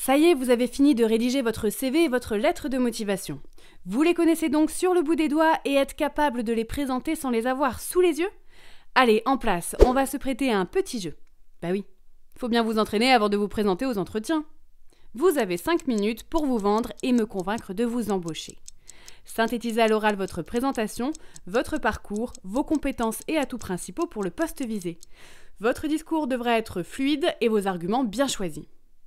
Ça y est, vous avez fini de rédiger votre CV et votre lettre de motivation. Vous les connaissez donc sur le bout des doigts et êtes capable de les présenter sans les avoir sous les yeux Allez, en place, on va se prêter à un petit jeu. Bah oui, faut bien vous entraîner avant de vous présenter aux entretiens. Vous avez 5 minutes pour vous vendre et me convaincre de vous embaucher. Synthétisez à l'oral votre présentation, votre parcours, vos compétences et atouts principaux pour le poste visé. Votre discours devra être fluide et vos arguments bien choisis.